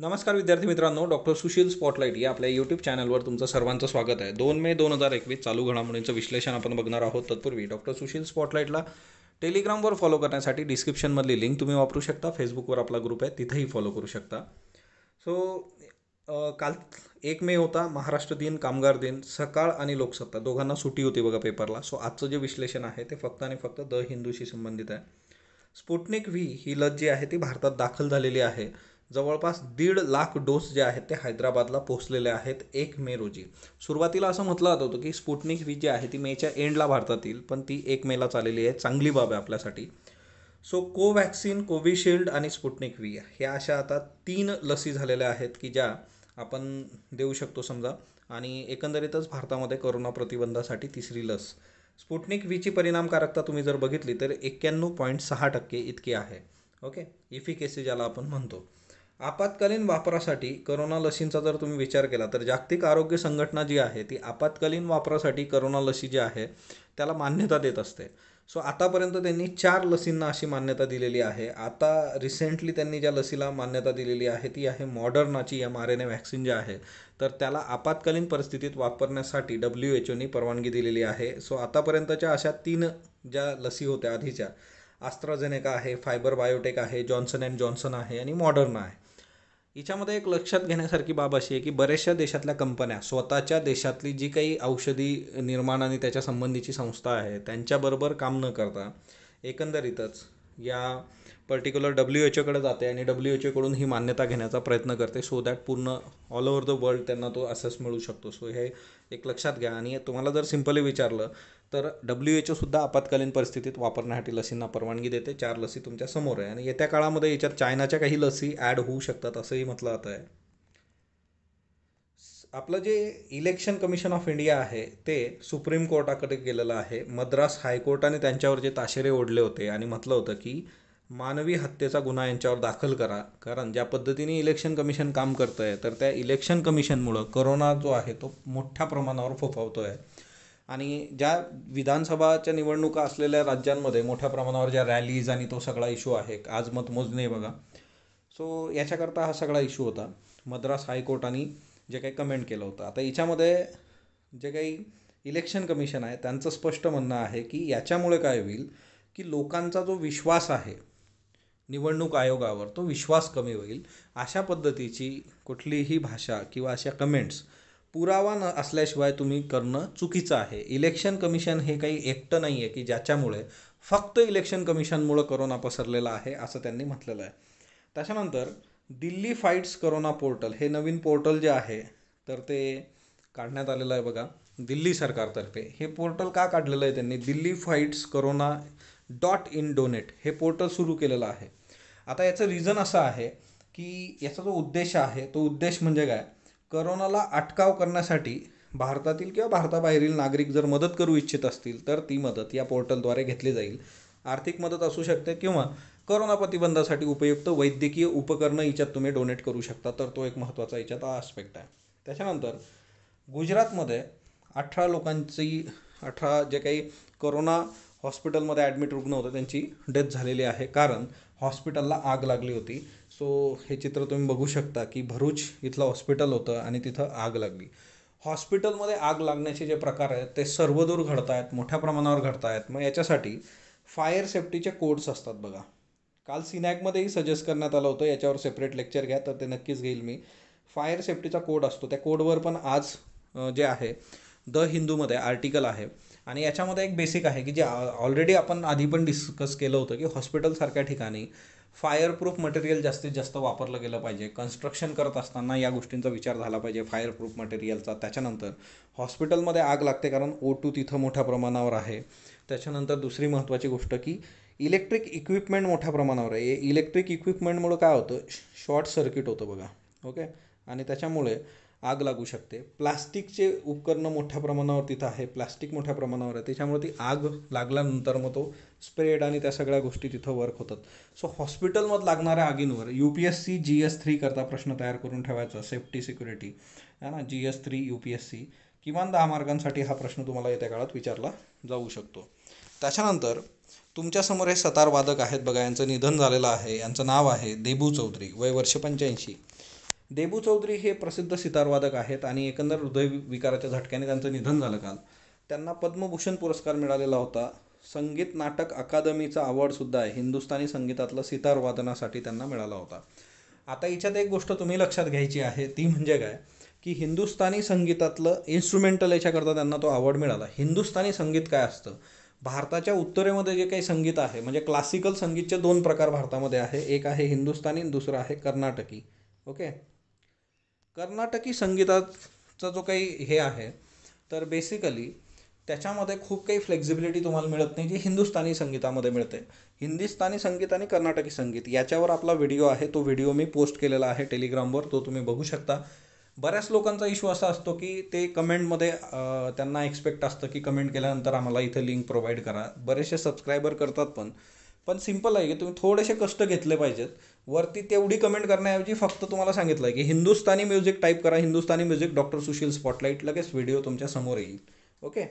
नमस्कार विद्यार्थी मित्रांनो डॉक्टर सुशील स्पॉटलाईट या आपल्या यूट्यूब चॅनलवर तुमचं सर्वांचं स्वागत आहे दोन मे दोन हजार एकवीस चालू घडामोडींचं विश्लेषण आपण बघणार आहोत तत्पूर्वी डॉक्टर सुशील स्पॉटलाईटला टेलिग्रामवर फॉलो करण्यासाठी डिस्क्रिप्शनमधली लिंक तुम्ही वापरू शकता फेसबुकवर आपला ग्रुप आहे तिथेही फॉलो करू शकता सो काल एक मे होता महाराष्ट्र दिन कामगार दिन सकाळ आणि लोकसत्ता दोघांना सुटी होती बघा पेपरला सो आजचं जे विश्लेषण आहे ते फक्त आणि फक्त द हिंदूशी संबंधित आहे स्पुटनिक व्ही ही लस जी आहे ती भारतात दाखल झालेली आहे जवळपास दीड लाख डोस जे आहेत ते हैदराबादला पोहोचलेले आहेत एक मे रोजी सुरुवातीला असं म्हटलं जात होतं की स्पुटनिक वी जी आहे ती मेच्या एंडला भारतात येईल पण ती एक मेला चाललेली आहे चांगली बाब आहे आपल्यासाठी सो कोवॅक्सिन कोविशिल्ड आणि स्पुटनिक वी ह्या अशा आता तीन लसी झालेल्या आहेत की ज्या आपण देऊ शकतो समजा आणि एकंदरीतच भारतामध्ये करोना प्रतिबंधासाठी तिसरी लस स्पुटनिक ची परिणामकारकता तुम्ही जर बघितली तर एक्क्याण्णव पॉईंट सहा टक्के इतकी आहे ओके इफिकेसी ज्याला आपण म्हणतो आपत्कालीन वापरासाठी करोना लसींचा जर तुम्ही विचार केला तर जागतिक आरोग्य संघटना जी आहे ती आपत्कालीन वापरासाठी करोना लसी जी आहे त्याला मान्यता देत असते सो आतापर्यंत त्यांनी चार लसींना अशी मान्यता दिलेली आहे आता रिसेंटली त्यांनी ज्या लसीला मान्यता दिलेली आहे ती आहे मॉडर्नाची M R N A vaccine जी आहे तर त्याला आपत्कालीन परिस्थितीत वापरण्यासाठी डब्ल्यू एच ओनी परवानगी दिलेली आहे सो आतापर्यंतच्या अशा तीन ज्या लसी होत्या आधीच्या आस्ट्राझेनेका आहे फायबर बायोटेक आहे जॉन्सन अँड जॉन्सन आहे आणि मॉडर्न आहे हिच्यामध्ये एक लक्षात घेण्यासारखी बाब अशी आहे की बऱ्याचशा देशातल्या कंपन्या स्वतःच्या देशातली जी काही औषधी निर्माण आणि त्याच्या संबंधीची संस्था आहे त्यांच्याबरोबर काम न करता एकंदरीतच या पर्टिक्युलर डब्ल्यू एच ओकडे जाते आणि डब्ल्यू एच ओकडून ही मान्यता घेण्याचा प्रयत्न करते सो दॅट पूर्ण ऑल ओव्हर द वर्ल्ड त्यांना तो असेस मिळू शकतो सो हे एक लक्षात घ्या आणि तुम्हाला जर सिम्पली विचारलं तर डब्ल्यू एच ओसुद्धा आपत्कालीन परिस्थितीत वापरण्यासाठी लसींना परवानगी देते चार लसी तुमच्या समोर आहे आणि येत्या काळामध्ये याच्यात चायनाच्या काही लसी ॲड होऊ शकतात असंही म्हटलं जातं आहे आपलं जे इलेक्शन कमिशन ऑफ इंडिया आहे ते सुप्रीम कोर्टाकडे गेलेलं आहे मद्रास हायकोर्टाने त्यांच्यावर जे ताशेरे ओढले होते आणि म्हटलं होतं की मानवी हत्येचा गुन्हा यांच्यावर दाखल करा कारण ज्या पद्धतीने इलेक्शन कमिशन काम करतं आहे तर त्या इलेक्शन कमिशनमुळं करोना जो आहे तो मोठ्या प्रमाणावर फोफावतो आहे आणि ज्या विधानसभाच्या निवडणुका असलेल्या राज्यांमध्ये मोठ्या प्रमाणावर ज्या रॅलीज आणि तो सगळा इशू आहे आज मोजणे बघा सो याच्याकरता हा सगळा इशू होता मद्रास हायकोर्टाने जे काही कमेंट केलं होतं आता याच्यामध्ये जे काही इलेक्शन कमिशन आहे त्यांचं स्पष्ट म्हणणं आहे की याच्यामुळे काय होईल की लोकांचा जो विश्वास आहे निवडणूक आयोगावर तो विश्वास कमी होईल अशा पद्धतीची कुठलीही भाषा किंवा अशा कमेंट्स पुरावा न असल्याशिवाय तुम्ही करणं चुकीचं आहे इलेक्शन कमिशन हे काही एकटं नाही आहे की ज्याच्यामुळे फक्त इलेक्शन कमिशनमुळं करोना पसरलेला आहे असं त्यांनी म्हटलेलं आहे त्याच्यानंतर दिल्ली फाईट्स करोना पोर्टल हे नवीन पोर्टल जे आहे तर ते काढण्यात आलेलं आहे बघा दिल्ली सरकारतर्फे हे पोर्टल का काढलेलं आहे त्यांनी Delhi fights corona dot in donate हे पोर्टल सुरू केलेलं आहे आता याचं रिझन असं आहे की याचा जो उद्देश आहे तो उद्देश म्हणजे काय करोनाला अटकाव करण्यासाठी भारतातील किंवा भारताबाहेरील नागरिक जर मदत करू इच्छित असतील तर ती मदत या पोर्टलद्वारे घेतली जाईल आर्थिक मदत असू शकते किंवा करोना प्रतिबंधासाठी उपयुक्त वैद्यकीय उपकरणं याच्यात तुम्ही डोनेट करू शकता तर तो एक महत्त्वाचा याच्यात आस्पेक्ट आहे त्याच्यानंतर गुजरातमध्ये अठरा लोकांची अठरा जे काही करोना हॉस्पिटलमध्ये ॲडमिट रुग्ण होते त्यांची डेथ झालेली आहे कारण हॉस्पिटलला आग लागली होती सो हे चित्र तुम्ही बघू शकता की भरूच इथलं हॉस्पिटल होतं आणि तिथं आग लागली हॉस्पिटलमध्ये आग लागण्याचे जे प्रकार आहेत ते सर्वदूर घडत आहेत मोठ्या प्रमाणावर घडत आहेत मग याच्यासाठी फायर सेफ्टीचे कोड्स असतात बघा काल सिनॅकमध्येही सजेस्ट करण्यात आलं होतं याच्यावर सेपरेट लेक्चर घ्या तर ते नक्कीच घेईल मी फायर सेफ्टीचा कोड असतो त्या कोडवर पण आज जे आहे द हिंदूमध्ये आर्टिकल आहे आणि याच्यामध्ये एक बेसिक आहे की जे ऑलरेडी आपण आधी पण डिस्कस केलं होतं की हॉस्पिटलसारख्या ठिकाणी फायरप्रूफ मटेरियल जास्तीत जास्त वापरलं गेलं पाहिजे कन्स्ट्रक्शन करत असताना या गोष्टींचा विचार झाला पाहिजे फायरप्रूफ मटेरियलचा त्याच्यानंतर हॉस्पिटलमध्ये आग लागते कारण ओ टू तिथं मोठ्या प्रमाणावर आहे त्याच्यानंतर दुसरी महत्त्वाची गोष्ट की इलेक्ट्रिक इक्विपमेंट मोठ्या प्रमाणावर आहे इलेक्ट्रिक इक्विपमेंटमुळं काय होतं शॉर्ट सर्किट होतं बघा ओके आणि त्याच्यामुळे आग लागू शकते प्लास्टिकचे उपकरणं मोठ्या प्रमाणावर तिथं आहे प्लास्टिक मोठ्या प्रमाणावर आहे त्याच्यामुळे ती आग लागल्यानंतर मग तो स्प्रेड आणि त्या सगळ्या गोष्टी तिथं वर्क होतात सो हॉस्पिटलमध्ये लागणाऱ्या आगींवर U P S C G S three करता प्रश्न तयार करून ठेवायचा सेफ्टी सिक्युरिटी है ना G S three U P S C किमान दहा मार्गांसाठी हा प्रश्न तुम्हाला येत्या काळात विचारला जाऊ शकतो त्याच्यानंतर तुमच्यासमोर हे सतारवादक आहेत बघा यांचं निधन झालेलं आहे यांचं नाव आहे देबू चौधरी वय वर्ष पंच्याऐंशी देबू चौधरी हे प्रसिद्ध सितारवादक आहेत आणि एकंदर हृदयविकाराच्या झटक्याने त्यांचं निधन झालं काल त्यांना पद्मभूषण पुरस्कार मिळालेला होता संगीत नाटक अकादमीचा अवॉर्डसुद्धा आहे हिंदुस्थानी संगीतातलं सितारवादनासाठी त्यांना मिळाला होता आता याच्यात एक गोष्ट तुम्ही लक्षात घ्यायची आहे ती म्हणजे काय की हिंदुस्थानी संगीतातलं इन्स्ट्रुमेंटल याच्याकरता त्यांना तो अवॉर्ड मिळाला हिंदुस्थानी संगीत काय असतं भारताच्या उत्तरेमध्ये जे काही संगीत आहे म्हणजे क्लासिकल संगीतचे दोन प्रकार भारतामध्ये आहे एक आहे हिंदुस्थानी दुसरं आहे कर्नाटकी ओके कर्नाटकी संगीताचा जो काही हे आहे तर बेसिकली त्याच्यामध्ये खूप काही फ्लेक्झिबिलिटी तुम्हाला मिळत नाही जी हिंदुस्थानी संगीतामध्ये मिळते हिंदुस्थानी संगीत आणि कर्नाटकी संगीत याच्यावर आपला व्हिडिओ आहे तो व्हिडिओ मी पोस्ट केलेला आहे टेलिग्रामवर तो तुम्ही बघू शकता बऱ्याच लोकांचा इश्यू असा असतो की ते कमेंटमध्ये त्यांना एक्सपेक्ट असतं की कमेंट केल्यानंतर आम्हाला इथं लिंक प्रोव्हाइड करा बरेचसे सबस्क्रायबर करतात पण पण सिंपल आहे की तुम्ही थोडेसे कष्ट घेतले पाहिजेत वरती तेवढी कमेंट करण्याऐवजी फक्त तुम्हाला सांगितलं आहे की हिंदुस्तानी म्युझिक टाईप करा Hindustani music doctor Sushil spotlight लगेच व्हिडिओ तुमच्या समोर येईल ओके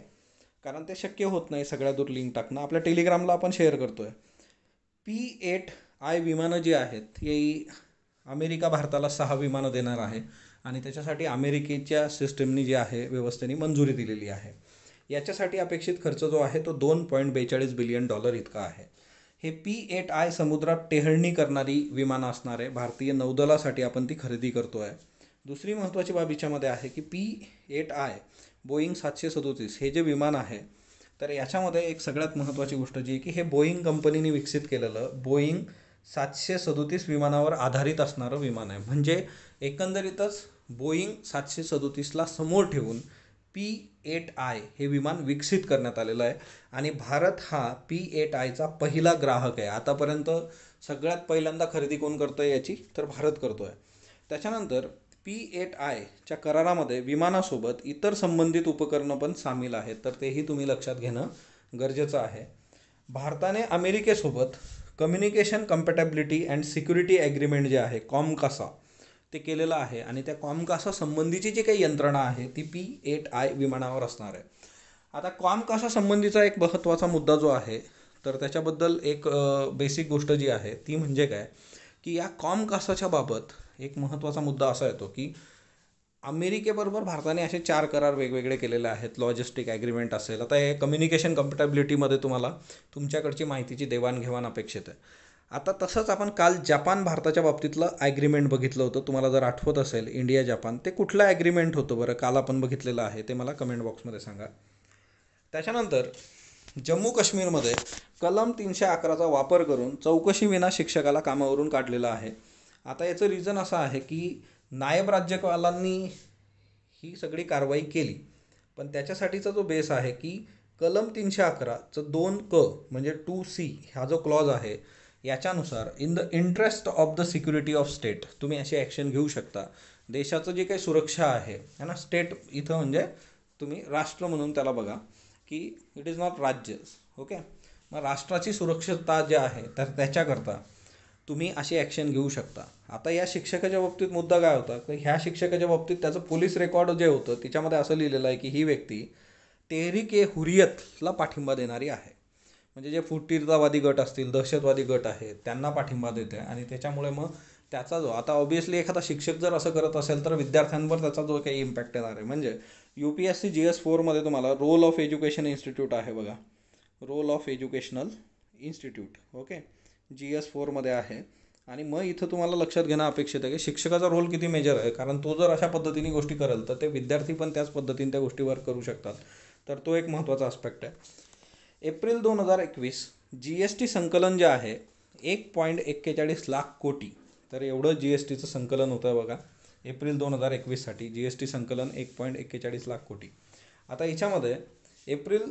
कारण ते शक्य होत नाही सगळ्या दूर लिंक टाकणं आपल्या टेलिग्रामला आपण शेअर करतो आहे पी एट आय विमानं जी आहेत ही अमेरिका भारताला सहा विमानं देणार आहे आणि त्याच्यासाठी अमेरिकेच्या सिस्टमनी जे आहे व्यवस्थेने मंजुरी दिलेली आहे याच्यासाठी अपेक्षित खर्च जो आहे तो दोन पॉईंट बेचाळीस बिलियन डॉलर इतका आहे हे पी एट आय समुद्रात टेहळणी करणारी विमानं असणारे भारतीय नौदलासाठी आपण ती खरेदी करतो आहे दुसरी महत्त्वाची बाब याच्यामध्ये आहे की पी एट आय बोईंग सातशे सदोतीस हे जे विमान आहे तर याच्यामध्ये एक सगळ्यात महत्त्वाची गोष्ट जी आहे की हे बोईंग कंपनीने विकसित केलेलं बोईंग सातशे सदोतीस विमानावर आधारित असणारं विमान आहे म्हणजे एकंदरीतच बोईंग सातशे सदोतीसला समोर ठेवून पी एट आय हे विमान विकसित करण्यात आलेलं आहे आणि भारत हा पी एट आयचा पहिला ग्राहक आहे आतापर्यंत सगळ्यात पहिल्यांदा खरेदी कोण करतं आहे याची तर भारत करतो आहे त्याच्यानंतर पी एट आयच्या करारामध्ये विमानासोबत इतर संबंधित उपकरणं पण सामील आहेत तर तेही तुम्ही लक्षात घेणं गरजेचं आहे भारताने अमेरिकेसोबत communication compatibility and security agreement जे आहे कॉमकासा ते केलेलं आहे आणि त्या संबंधीची जी काही यंत्रणा आहे ती पी एट आय विमानावर असणार आहे आता संबंधीचा एक महत्त्वाचा मुद्दा जो आहे तर त्याच्याबद्दल एक बेसिक गोष्ट जी आहे ती म्हणजे काय की या कॉमकासाच्या बाबत एक महत्त्वाचा मुद्दा असा येतो की अमेरिकेबरोबर भारताने असे चार करार वेगवेगळे केलेले आहेत लॉजिस्टिक ॲग्रीमेंट असेल आता हे कम्युनिकेशन कम्पॅटेबिलिटीमध्ये तुम्हाला तुमच्याकडची माहितीची देवाणघेवाण अपेक्षित आहे आता तसंच आपण काल जपान भारताच्या बाबतीतलं ॲग्रीमेंट बघितलं होतं तुम्हाला जर आठवत असेल इंडिया जपान ते कुठलं ॲग्रीमेंट होतं बरं काल आपण बघितलेलं आहे ते मला कमेंट बॉक्समध्ये सांगा त्याच्यानंतर जम्मू काश्मीरमध्ये कलम तीनशे अकराचा वापर करून चौकशीविना शिक्षकाला कामावरून काढलेलं आहे आता याचं रिझन असं आहे की नायब राज्यपालांनी ही सगळी कारवाई केली पण त्याच्यासाठीचा जो बेस आहे की कलम तीनशे अकराचं दोन क म्हणजे टू सी हा जो क्लॉज आहे याच्यानुसार in the interest of the security of state तुम्ही अशी ॲक्शन घेऊ शकता देशाचं जे काही सुरक्षा आहे है ना स्टेट इथं म्हणजे तुम्ही राष्ट्र म्हणून त्याला बघा की इट इज नॉट राज्य ओके मग राष्ट्राची सुरक्षता जी आहे तर त्याच्याकरता तुम्ही अशी ॲक्शन घेऊ शकता आता या शिक्षकाच्या बाबतीत मुद्दा काय होता की ह्या शिक्षकाच्या बाबतीत त्याचं पोलीस रेकॉर्ड जे होतं तिच्यामध्ये असं लिहिलेलं आहे की ही व्यक्ती तेहरी के हुरियतला पाठिंबा देणारी आहे म्हणजे जे फुटीरतावादी गट असतील दहशतवादी गट आहेत त्यांना पाठिंबा देते आणि त्याच्यामुळे मग त्याचा जो आता ऑब्वियसली एखादा शिक्षक जर असं करत असेल तर विद्यार्थ्यांवर त्याचा जो काही इम्पॅक्ट येणार आहे म्हणजे U P S C G S फोरमध्ये तुम्हाला रोल ऑफ एज्युकेशन इन्स्टिट्यूट आहे बघा role of educational institute okay G S फोरमध्ये आहे आणि मग इथं तुम्हाला लक्षात घेणं अपेक्षित आहे की शिक्षकाचा रोल किती मेजर आहे कारण तो जर अशा पद्धतीने गोष्टी करेल तर ते विद्यार्थी पण त्याच पद्धतीने त्या गोष्टीवर करू शकतात तर तो एक महत्त्वाचा आस्पेक्ट आहे एप्रिल दोन हजार एकवीस जी एस टी संकलन जे आहे एक पॉईंट एक्केचाळीस लाख कोटी तर एवढं जी एस टीचं संकलन होतं बघा एप्रिल दोन हजार एकवीससाठी जी एस टी संकलन एक पॉईंट एक्केचाळीस लाख कोटी आता याच्यामध्ये एप्रिल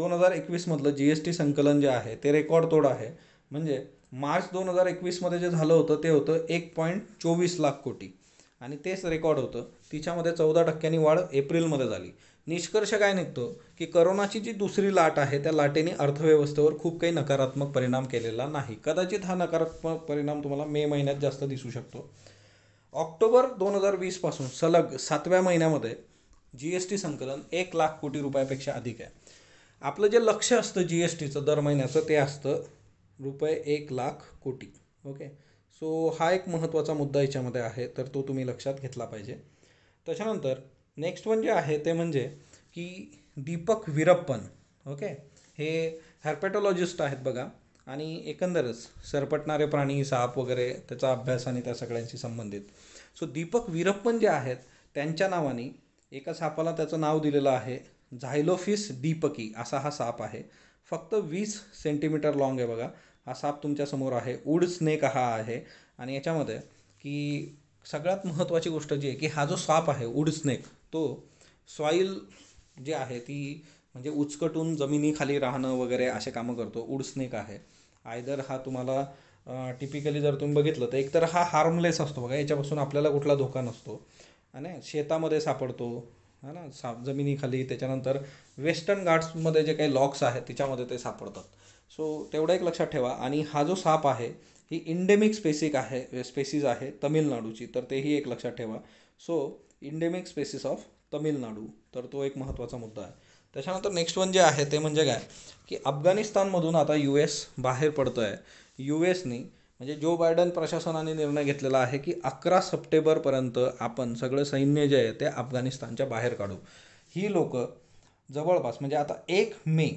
दोन हजार एकवीसमधलं जी एस टी संकलन जे आहे ते रेकॉर्ड तोड आहे म्हणजे मार्च दोन हजार एकवीसमध्ये जे झालं होतं ते होतं एक पॉईंट चोवीस लाख कोटी आणि तेच रेकॉर्ड होतं तिच्यामध्ये चौदा टक्क्यांनी वाढ एप्रिलमध्ये झाली निष्कर्ष काय निघतो की करोनाची जी दुसरी लाट आहे त्या लाटेने अर्थव्यवस्थेवर खूप काही नकारात्मक परिणाम केलेला नाही कदाचित हा नकारात्मक परिणाम तुम्हाला मे महिन्यात जास्त दिसू शकतो ऑक्टोबर दोन हजार वीसपासून सलग सातव्या महिन्यामध्ये जी एस टी संकलन एक लाख कोटी रुपयापेक्षा अधिक आहे आपलं जे लक्ष असतं जी एस टीचं दर महिन्याचं ते असतं रुपये एक लाख कोटी ओके सो हा एक महत्त्वाचा मुद्दा याच्यामध्ये आहे तर तो तुम्ही लक्षात घेतला पाहिजे त्याच्यानंतर नेक्स्ट वन जे आहे ते म्हणजे की दीपक विरप्पन ओके हे हर्पेटॉलॉजिस्ट आहेत बघा आणि एकंदरच सरपटणारे प्राणी साप वगैरे त्याचा अभ्यास आणि त्या सगळ्यांशी संबंधित सो दीपक विरप्पन जे आहेत त्यांच्या नावाने एका सापाला त्याचं नाव दिलेलं आहे झायलोफिस दीपकी असा हा साप आहे फक्त वीस सेंटीमीटर लाँग आहे बघा हा साप तुमच्यासमोर आहे उड स्नेक हा आहे आणि याच्यामध्ये की सगळ्यात महत्त्वाची गोष्ट जी आहे की हा जो साप आहे उड स्नेक तो सॉईल जी आहे ती म्हणजे उचकटून जमिनीखाली राहणं वगैरे असे कामं करतो उडस्नेक आहे आयदर हा तुम्हाला टिपिकली जर तुम्ही बघितलं तर एकतर हा हार्मलेस असतो बघा याच्यापासून आपल्याला कुठला धोका नसतो आणि शेतामध्ये सापडतो है ना सा जमिनीखाली त्याच्यानंतर वेस्टर्न घाट्समध्ये जे काही लॉक्स आहेत त्याच्यामध्ये ते सापडतात सो तेवढा एक लक्षात ठेवा आणि हा जो साप आहे ही इंडेमिक स्पेसिक आहे स्पेसिस आहे तमिळनाडूची तर तेही एक लक्षात ठेवा so endemic species of Tamil Nadu तर तो एक महत्त्वाचा मुद्दा आहे त्याच्यानंतर नेक्स्ट वन जे आहे ते म्हणजे काय की अफगाणिस्तानमधून आता यू एस बाहेर पडतो आहे यू एसनी म्हणजे जो बायडन प्रशासनाने निर्णय घेतलेला आहे की अकरा सप्टेंबरपर्यंत आपण सगळं सैन्य जे आहे ते अफगाणिस्तानच्या बाहेर काढू ही लोक जवळपास म्हणजे आता एक मे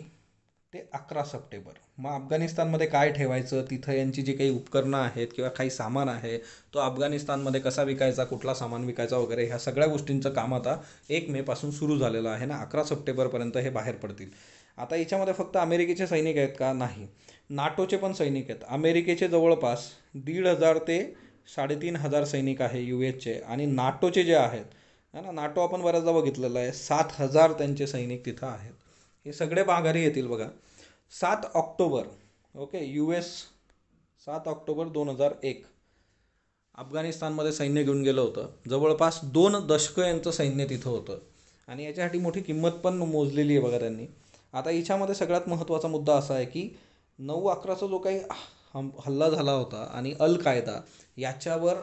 ते अकरा सप्टेंबर मग अफगाणिस्तानमध्ये काय ठेवायचं तिथं यांची जी काही उपकरणं आहेत किंवा काही सामान आहे तो अफगाणिस्तानमध्ये कसा विकायचा कुठला सामान विकायचा वगैरे ह्या सगळ्या गोष्टींचं काम आता एक मेपासून सुरू झालेलं आहे ना अकरा सप्टेंबरपर्यंत हे बाहेर पडतील आता याच्यामध्ये फक्त अमेरिकेचे सैनिक आहेत का नाही नाटोचे पण सैनिक आहेत अमेरिकेचे जवळपास दीड हजार ते साडेतीन हजार सैनिक आहे यू एसचे आणि नाटोचे जे आहेत है ना नाटो आपण बऱ्याचदा बघितलेलं आहे सात हजार त्यांचे सैनिक तिथं आहेत हे सगळे माघारी येतील बघा सात ऑक्टोबर ओके यू एस सात ऑक्टोबर दोन हजार एक अफगाणिस्तानमध्ये सैन्य घेऊन गेलं होतं जवळपास दोन दशकं यांचं सैन्य तिथं होतं आणि याच्यासाठी मोठी किंमत पण मोजलेली आहे बघा त्यांनी आता याच्यामध्ये सगळ्यात महत्त्वाचा मुद्दा असा आहे की नऊ अकराचा जो काही हल्ला झाला होता आणि अल कायदा याच्यावर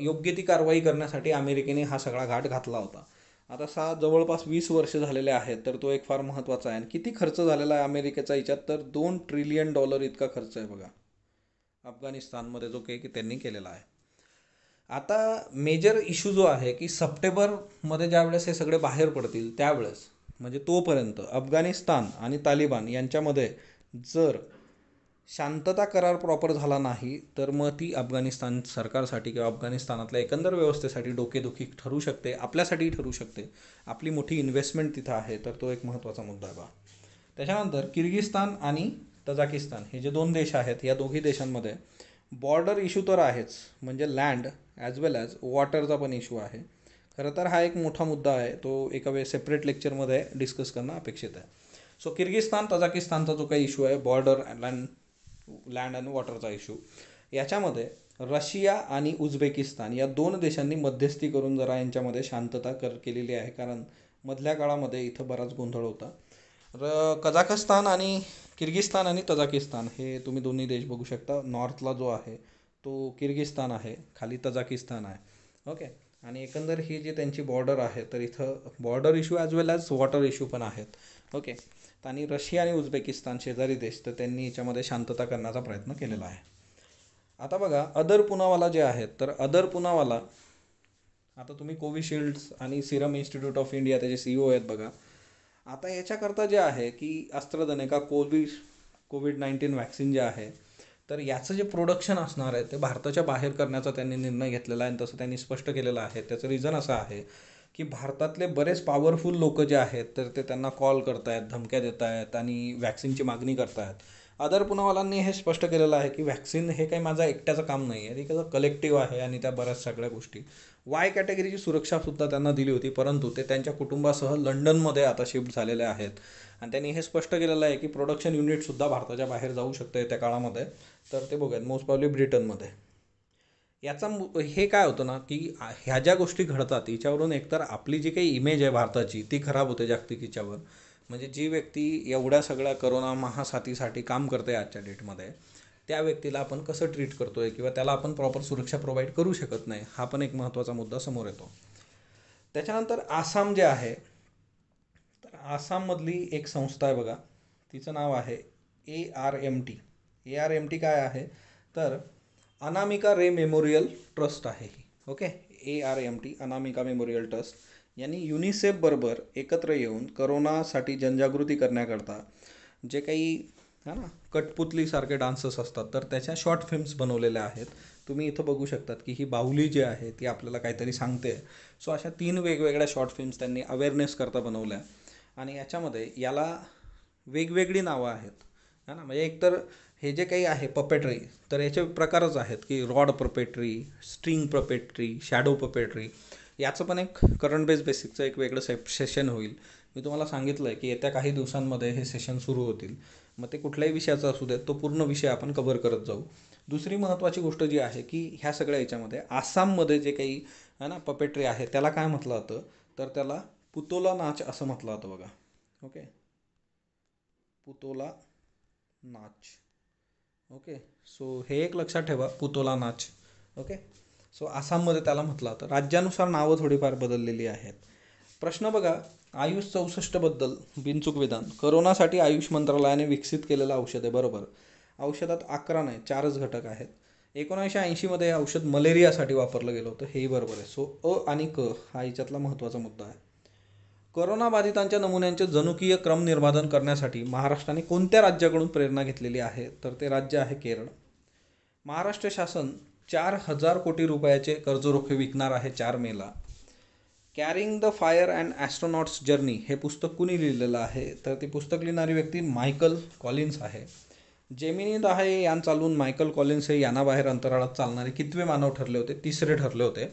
योग्य ती कारवाई करण्यासाठी अमेरिकेने हा सगळा घाट घातला होता आता सहा जवळपास वीस वर्ष झालेले आहेत तर तो एक फार महत्त्वाचा आहे आणि किती खर्च झालेला आहे अमेरिकेचा याच्यात तर दोन ट्रिलियन डॉलर इतका खर्च आहे बघा अफगाणिस्तानमध्ये जो काही की त्यांनी केलेला आहे आता मेजर इश्यू जो आहे की सप्टेंबरमध्ये ज्यावेळेस हे सगळे बाहेर पडतील त्यावेळेस म्हणजे तोपर्यंत अफगाणिस्तान आणि तालिबान यांच्यामध्ये जर शांतता करार प्रॉपर झाला नाही तर मग ती अफगाणिस्तान सरकारसाठी किंवा अफगाणिस्तानातल्या एकंदर व्यवस्थेसाठी डोकेदुखी ठरू शकते आपल्यासाठी ठरू शकते आपली मोठी इन्व्हेस्टमेंट तिथं आहे तर तो एक महत्त्वाचा मुद्दा आहे बा त्याच्यानंतर किर्गिस्तान आणि तजाकिस्तान हे जे दोन देश आहेत या दोघी देशांमध्ये बॉर्डर इशू तर आहेच म्हणजे लँड ॲज वेल ॲज वॉटरचा पण इशू आहे खरं तर हा एक मोठा मुद्दा आहे तो एका वेळ सेपरेट लेक्चरमध्ये डिस्कस करणं अपेक्षित आहे सो किर्गिस्तान तजाकिस्तानचा जो काही इशू आहे बॉर्डर लँड लँड अँड वॉटरचा इश्यू याच्यामध्ये रशिया आणि उझबेकिस्तान या दोन देशांनी मध्यस्थी करून जरा यांच्यामध्ये शांतता कर केलेली आहे कारण मधल्या काळामध्ये इथं बराच गोंधळ होता र कझाकस्तान आणि किर्गिस्तान आणि तजाकिस्तान हे तुम्ही दोन्ही देश बघू शकता नॉर्थला जो आहे तो किर्गिस्तान आहे खाली तजाकिस्तान आहे ओके आणि एकंदर ही जी त्यांची बॉर्डर आहे तर इथं border issue as well as water issue पण आहेत ओके आणि रशिया आणि उझबेकिस्तान शेजारी देश तर त्यांनी याच्यामध्ये शांतता करण्याचा प्रयत्न केलेला आहे आता बघा अदर पुनावाला जे आहेत तर अदर पुनावाला आता तुम्ही कोविशिल्ड्स आणि सिरम इन्स्टिट्यूट ऑफ इंडिया त्याचे सी ओ आहेत बघा आता याच्याकरता जे आहे की अस्त्रधने का कोवि कोविड नाईन्टीन व्हॅक्सिन जे आहे तर याचं जे प्रोडक्शन असणार आहे ते भारताच्या बाहेर करण्याचा त्यांनी निर्णय घेतलेला आहे आणि तसं त्यांनी स्पष्ट केलेलं आहे त्याचं रिझन असं आहे की भारतातले बरेच पॉवरफुल लोक जे आहेत तर ते त्यांना कॉल करत आहेत धमक्या देतायत आणि व्हॅक्सिनची मागणी करत आहेत आदर पुनावालांनी हे स्पष्ट केलेलं आहे की व्हॅक्सिन हे काही माझा एकट्याचं काम नाही आहे ते कसं कलेक्टिव्ह आहे आणि त्या बऱ्याच सगळ्या गोष्टी वाय कॅटेगरीची सुरक्षासुद्धा त्यांना दिली होती परंतु ते त्यांच्या कुटुंबासह लंडनमध्ये आता शिफ्ट झालेले आहेत आणि त्यांनी हे स्पष्ट केलेलं आहे की प्रोडक्शन युनिटसुद्धा भारताच्या बाहेर जाऊ शकते त्या काळामध्ये तर ते बघूयात मोस्ट प्रॉब्ली ब्रिटनमध्ये याचा मु हे काय होतं ना की ह्या ज्या गोष्टी घडतात याच्यावरून एकतर आपली जी काही इमेज आहे भारताची ती खराब होते जागतिक हिच्यावर म्हणजे जी व्यक्ती एवढ्या सगळ्या करोना महासाथीसाठी काम करते आजच्या डेटमध्ये त्या व्यक्तीला आपण कसं ट्रीट करतो आहे किंवा त्याला आपण प्रॉपर सुरक्षा प्रोव्हाइड करू शकत नाही हा पण एक महत्त्वाचा मुद्दा समोर येतो त्याच्यानंतर आसाम जे आहे तर आसाममधली एक संस्था आहे बघा तिचं नाव आहे A R M T A R M T काय आहे तर अनामिका रे मेमोरियल ट्रस्ट आहे ही okay A R M T Anamika memorial trust यांनी युनिसेफबरोबर एकत्र येऊन करोनासाठी जनजागृती करण्याकरता जे काही है ना कटपुतलीसारखे डान्सर्स असतात तर त्याच्या शॉर्ट फिल्म्स बनवलेल्या आहेत तुम्ही इथं बघू शकतात की ही बाहुली जी आहे ती आपल्याला काहीतरी सांगते सो अशा तीन वेगवेगळ्या शॉर्ट फिल्म्स त्यांनी अवेअरनेस करता बनवल्या आणि याच्यामध्ये याला वेगवेगळी नावं आहेत है ना म्हणजे एकतर हे जे काही आहे पपेट्री तर याचे प्रकारच आहेत की rod puppetry string puppetry shadow puppetry याचं पण एक करंट बेस बेसिकचं एक वेगळं से सेशन होईल मी तुम्हाला सांगितलं आहे की येत्या काही दिवसांमध्ये हे सेशन सुरू होतील मग ते कुठल्याही विषयाचा असू देत तो पूर्ण विषय आपण कव्हर करत जाऊ दुसरी महत्त्वाची गोष्ट जी आहे की ह्या सगळ्या याच्यामध्ये आसाममध्ये जे काही है ना पपेट्री आहे त्याला काय म्हटलं जातं तर त्याला पुतोला नाच असं म्हटलं जातं बघा ओके पुतोला नाच ओके सो हे एक लक्षात ठेवा पुतोला नाच ओके सो आसाममध्ये त्याला म्हटला तर राज्यानुसार नावं थोडीफार बदललेली आहेत प्रश्न बघा आयुष चौसष्टबद्दल बिनचूक विधान करोनासाठी आयुष मंत्रालयाने विकसित केलेलं औषध आहे बरोबर औषधात अकरा नाही चारच घटक आहेत एकोणीसशे ऐंशीमध्ये हे औषध मलेरियासाठी वापरलं गेलं होतं हेही बरोबर आहे सो अ आणि क हा याच्यातला महत्त्वाचा मुद्दा आहे करोनाबाधितांच्या नमुन्यांचे जनुकीय क्रम निर्माधन करण्यासाठी महाराष्ट्राने कोणत्या राज्याकडून प्रेरणा घेतलेली आहे तर ते राज्य आहे केरळ महाराष्ट्र शासन चार हजार कोटी रुपयाचे कर्जरोखे विकणार आहे चार मेला carrying the fire and astronaut's journey हे पुस्तक कुणी लिहिलेलं आहे तर ती पुस्तक लिहिणारी व्यक्ती मायकल कॉलिन्स आहे जेमिनी दहाये यान चालून मायकल कॉलिन्स हे यानाबाहेर अंतराळात चालणारे कितवे मानव ठरले होते तिसरे ठरले होते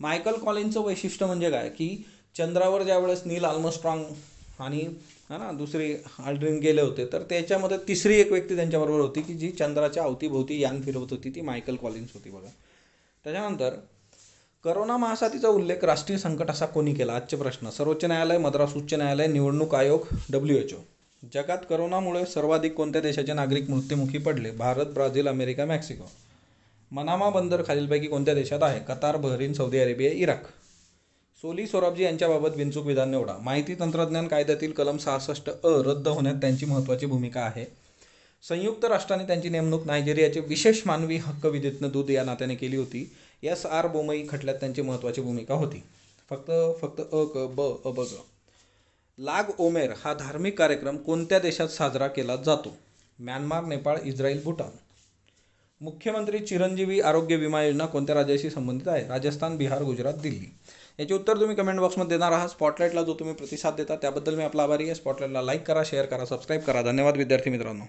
मायकल कॉलिन्सचं वैशिष्ट्य म्हणजे काय की चंद्रावर वेळेस नील आल्मस्ट्रॉंग आणि हा ना दुसरी आल्ड्रिन गेले होते तर त्याच्यामध्ये तिसरी एक व्यक्ती त्यांच्याबरोबर होती की जी चंद्राच्या अवतीभोवती यान फिरवत होती ती मायकल कॉलिन्स होती बघा त्याच्यानंतर करोना महासाथीचा उल्लेख राष्ट्रीय संकट असा कोणी केला आजचे प्रश्न सर्वोच्च न्यायालय मद्रास उच्च न्यायालय निवडणूक आयोग डब्ल्यू एच ओ जगात करोनामुळे सर्वाधिक कोणत्या देशाचे नागरिक मृत्यूमुखी पडले Bharat Brazil America Mexico Manama बंदर खालीलपैकी कोणत्या देशात आहे Qatar Bahrain Saudi Arabia Iraq Soli Sorabjee यांच्याबाबत बिनचूक विधान निवडा माहिती तंत्रज्ञान कायद्यातील कलम सहासष्ट अ रद्द होण्यात त्यांची महत्त्वाची भूमिका आहे संयुक्त राष्ट्राने त्यांची नेमणूक नायजेरियाचे विशेष मानवी हक्क विधिज्ञ दूध या नात्याने केली होती एस आर बोमई खटल्यात त्यांची महत्त्वाची भूमिका होती फक्त फक्त अ क ब अ ब ग लाग ओमेर हा धार्मिक कार्यक्रम कोणत्या देशात साजरा केला जातो म्यानमार नेपाळ इस्रायल भूटान मुख्यमंत्री चिरंजीवी आरोग्य विमा योजना कोणत्या राज्याशी संबंधित आहे राजस्थान बिहार गुजरात दिल्ली याचे उत्तर तुम्ही कमेंट बॉक्समध्ये देणार आहात स्पॉटलाईटला जो तुम्ही प्रतिसाद देता त्याबद्दल मी आपला आभारी आहे स्पॉटलाईटला लाईक करा शेअर करा सबस्क्राईब करा धन्यवाद विद्यार्थी मित्रांनो